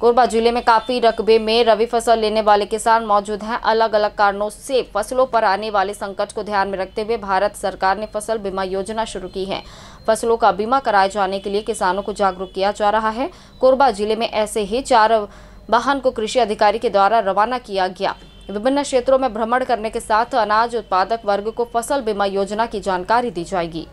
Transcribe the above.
कोरबा जिले में काफी रकबे में रबी फसल लेने वाले किसान मौजूद हैं अलग अलग कारणों से फसलों पर आने वाले संकट को ध्यान में रखते हुए भारत सरकार ने फसल बीमा योजना शुरू की है फसलों का बीमा कराए जाने के लिए किसानों को जागरूक किया जा रहा है कोरबा जिले में ऐसे ही चार वाहन को कृषि अधिकारी के द्वारा रवाना किया गया विभिन्न क्षेत्रों में भ्रमण करने के साथ अनाज उत्पादक वर्ग को फसल बीमा योजना की जानकारी दी जाएगी